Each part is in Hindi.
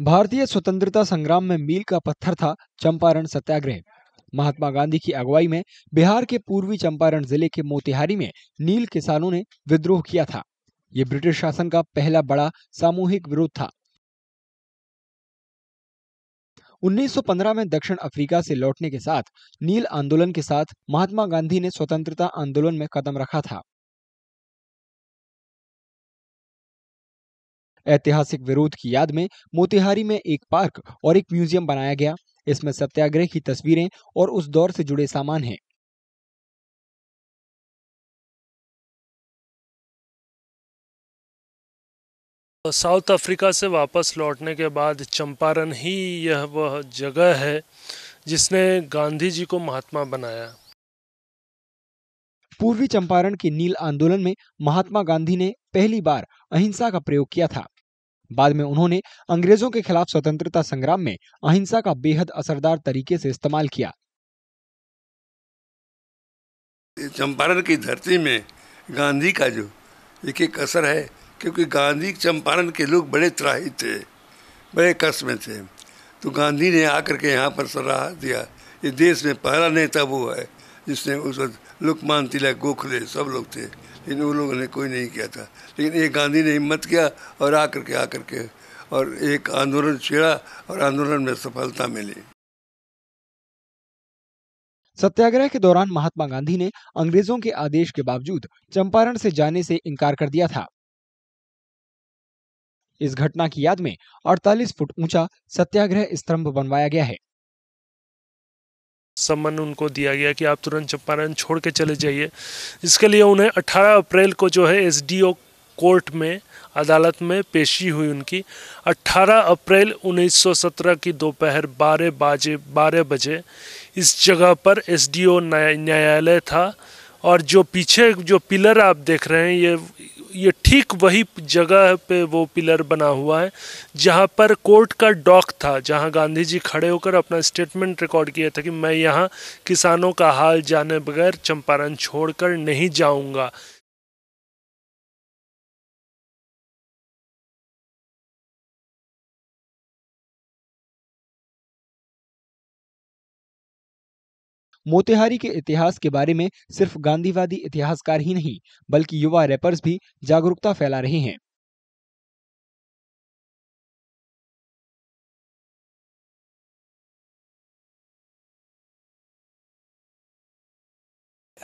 भारतीय स्वतंत्रता संग्राम में मील का पत्थर था चंपारण सत्याग्रह महात्मा गांधी की अगुवाई में बिहार के पूर्वी चंपारण जिले के मोतिहारी में नील किसानों ने विद्रोह किया था ये ब्रिटिश शासन का पहला बड़ा सामूहिक विरोध था 1915 में दक्षिण अफ्रीका से लौटने के साथ नील आंदोलन के साथ महात्मा गांधी ने स्वतंत्रता आंदोलन में कदम रखा था ऐतिहासिक विरोध की याद में मोतिहारी में एक पार्क और एक म्यूजियम बनाया गया इसमें सत्याग्रह की तस्वीरें और उस दौर से जुड़े सामान हैं साउथ अफ्रीका से वापस लौटने के बाद चंपारण ही यह वह जगह है जिसने गांधी जी को महात्मा बनाया पूर्वी चंपारण के नील आंदोलन में महात्मा गांधी ने पहली बार अहिंसा का प्रयोग किया था बाद में उन्होंने अंग्रेजों के खिलाफ स्वतंत्रता संग्राम में अहिंसा का बेहद असरदार तरीके से इस्तेमाल किया चंपारण की धरती में गांधी का जो एक एक असर है क्योंकि गांधी चंपारण के लोग बड़े त्राही थे बड़े कष्ट में थे तो गांधी ने आकर के यहाँ पर सराह दिया ये देश में पहला नेता वो है जिसने उस वक्त लुकमान तिलक गोखले सब लोग थे इन उन लोगों ने कोई नहीं किया था लेकिन एक गांधी ने हिम्मत किया और आकर के आकर के और एक आंदोलन छेड़ा और आंदोलन में सफलता मिली सत्याग्रह के दौरान महात्मा गांधी ने अंग्रेजों के आदेश के बावजूद चंपारण से जाने से इनकार कर दिया था इस घटना की याद में 48 फुट ऊंचा सत्याग्रह स्तंभ बनवाया गया है सम्मान उनको दिया गया कि आप तुरंत चंपारण छोड़ के चले जाइए इसके लिए उन्हें 18 अप्रैल को जो है एसडीओ कोर्ट में अदालत में पेशी हुई उनकी 18 अप्रैल 1917 की दोपहर बारह बजे बारह बजे इस जगह पर एसडीओ न्यायालय था और जो पीछे जो पिलर आप देख रहे हैं ये ये ठीक वही जगह पे वो पिलर बना हुआ है जहाँ पर कोर्ट का डॉक था जहाँ गांधी जी खड़े होकर अपना स्टेटमेंट रिकॉर्ड किया था कि मैं यहाँ किसानों का हाल जाने बगैर चंपारण छोड़कर नहीं जाऊँगा मोतिहारी के इतिहास के बारे में सिर्फ गांधीवादी इतिहासकार ही नहीं बल्कि युवा रैपर्स भी जागरूकता फैला रहे हैं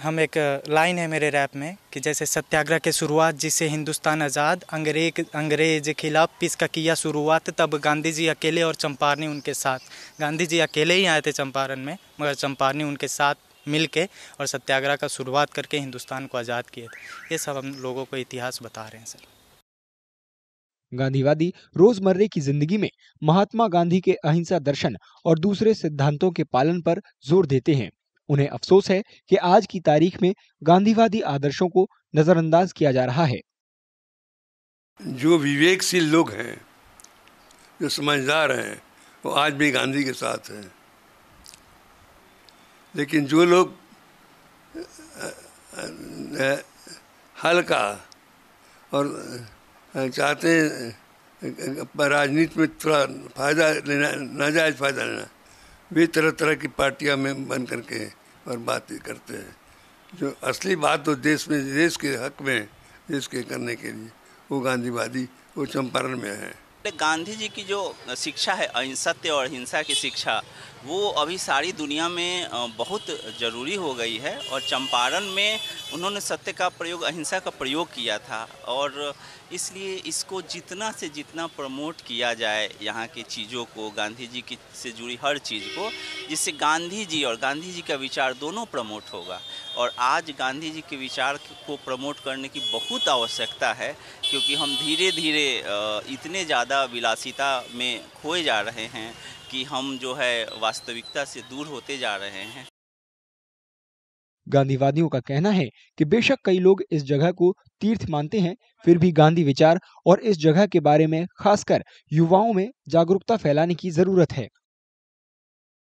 हम एक लाइन है मेरे रैप में कि जैसे सत्याग्रह के शुरुआत जिसे हिंदुस्तान आज़ाद अंग्रेज अंग्रेज खिलाफ पीस का किया शुरुआत तब गांधी जी अकेले और चंपारनी उनके साथ गांधी जी अकेले ही आए थे चंपारण में मगर चंपारनी उनके साथ मिल के और सत्याग्रह का शुरुआत करके हिंदुस्तान को आज़ाद किए थे ये सब हम लोगों को इतिहास बता रहे हैं सर गांधीवादी रोजमर्रे की जिंदगी में महात्मा गांधी के अहिंसा दर्शन और दूसरे सिद्धांतों के पालन पर जोर देते हैं उन्हें अफसोस है कि आज की तारीख में गांधीवादी आदर्शों को नजरअंदाज किया जा रहा है जो विवेकशील लोग हैं जो समझदार हैं वो आज भी गांधी के साथ हैं लेकिन जो लोग हल्का और चाहते हैं राजनीति में थोड़ा फायदा लेना नाजायज फायदा लेना वे तरह तरह की पार्टियां में बन करके हैं और बातें करते हैं जो असली बात तो देश में देश के हक में देश के करने के लिए वो गांधीवादी वो चंपारण में है गांधी जी की जो शिक्षा है अहिंसत्य और हिंसा की शिक्षा वो अभी सारी दुनिया में बहुत ज़रूरी हो गई है और चंपारण में उन्होंने सत्य का प्रयोग अहिंसा का प्रयोग किया था और इसलिए इसको जितना से जितना प्रमोट किया जाए यहाँ की चीज़ों को गांधी जी की से जुड़ी हर चीज़ को जिससे गांधी जी और गांधी जी का विचार दोनों प्रमोट होगा और आज गांधी जी के विचार को प्रमोट करने की बहुत आवश्यकता है क्योंकि हम धीरे धीरे इतने ज़्यादा विलासिता में खोए जा रहे हैं कि हम जो है वास्तविकता से दूर होते जा रहे हैं गांधीवादियों का कहना है कि बेशक कई लोग इस जगह को तीर्थ मानते हैं फिर भी गांधी विचार और इस जगह के बारे में खासकर युवाओं में जागरूकता फैलाने की जरूरत है